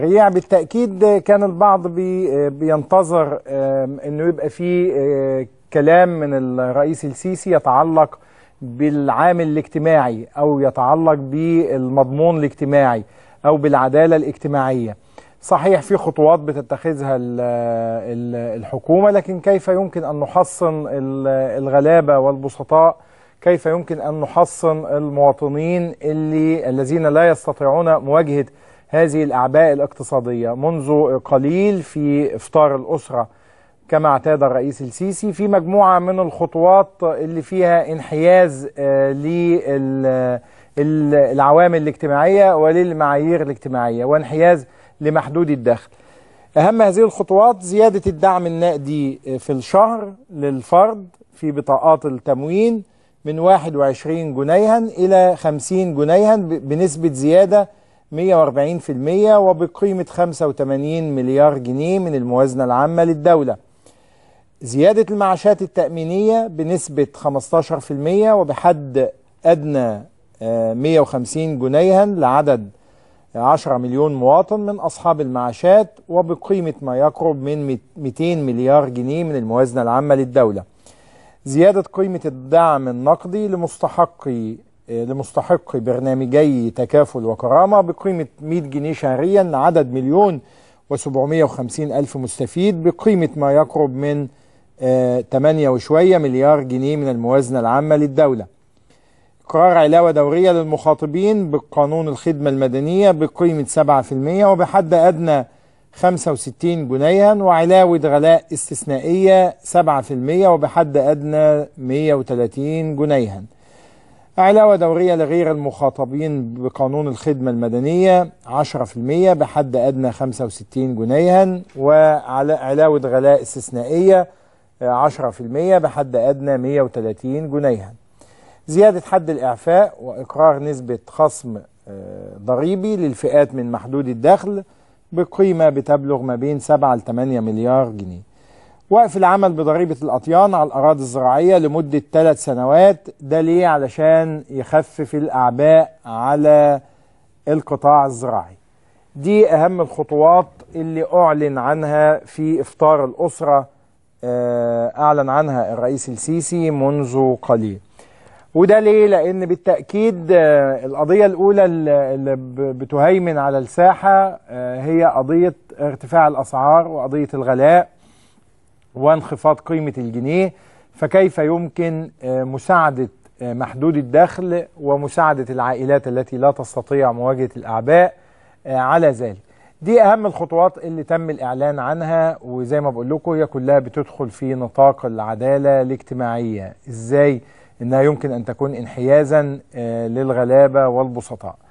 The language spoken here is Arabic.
رياع بالتاكيد كان البعض بي بينتظر انه يبقى في آه، كلام من الرئيس السيسي يتعلق بالعامل الاجتماعي او يتعلق بالمضمون الاجتماعي او بالعداله الاجتماعيه صحيح في خطوات بتتخذها آه، الحكومه لكن كيف يمكن ان نحصن الغلابه والبسطاء كيف يمكن ان نحصن المواطنين اللي الذين لا يستطيعون مواجهه هذه الأعباء الاقتصادية منذ قليل في إفطار الأسرة كما اعتاد الرئيس السيسي في مجموعة من الخطوات اللي فيها انحياز آه، للعوامل الاجتماعية وللمعايير الاجتماعية وانحياز لمحدود الدخل أهم هذه الخطوات زيادة الدعم النقدي في الشهر للفرد في بطاقات التموين من 21 جنيها إلى 50 جنيها بنسبة زيادة 140% وبقيمة 85 مليار جنيه من الموازنة العامة للدولة زيادة المعاشات التأمينية بنسبة 15% وبحد أدنى 150 آه، جنيها لعدد 10 مليون مواطن من أصحاب المعاشات وبقيمة ما يقرب من 200 مليار جنيه من الموازنة العامة للدولة زيادة قيمة الدعم النقدي لمستحقي لمستحقي برنامجي تكافل وكرامة بقيمة 100 جنيه شهريا عدد مليون و750 ألف مستفيد بقيمة ما يقرب من 8 آه، وشوية مليار جنيه من الموازنة العامة للدولة قرار علاوة دورية للمخاطبين بقانون الخدمة المدنية بقيمة 7% وبحد أدنى 65 جنيها وعلاوة غلاء استثنائية 7% وبحد أدنى 130 جنيها علاوة دورية لغير المخاطبين بقانون الخدمة المدنية 10% بحد أدنى 65 جنيها وعلاوة غلاء استثنائية 10% بحد أدنى 130 جنيها زيادة حد الإعفاء وإقرار نسبة خصم آه، ضريبي للفئات من محدود الدخل بقيمة بتبلغ ما بين 7 ل 8 مليار جنيه وقف العمل بضريبة الأطيان على الأراضي الزراعية لمدة ثلاث سنوات ده ليه علشان يخفف الأعباء على القطاع الزراعي دي أهم الخطوات اللي أعلن عنها في إفطار الأسرة آه، أعلن عنها الرئيس السيسي منذ قليل وده ليه؟ لأن بالتأكيد آه، القضية الأولى اللي بتهيمن على الساحة آه، هي قضية ارتفاع الأسعار وقضية الغلاء وانخفاض قيمة الجنيه فكيف يمكن آه، مساعدة آه، محدود الدخل ومساعدة العائلات التي لا تستطيع مواجهة الأعباء آه، على ذلك دي أهم الخطوات اللي تم الإعلان عنها وزي ما بقول لكم هي كلها بتدخل في نطاق العدالة الاجتماعية إزاي إنها يمكن أن تكون انحيازا للغلابة والبسطاء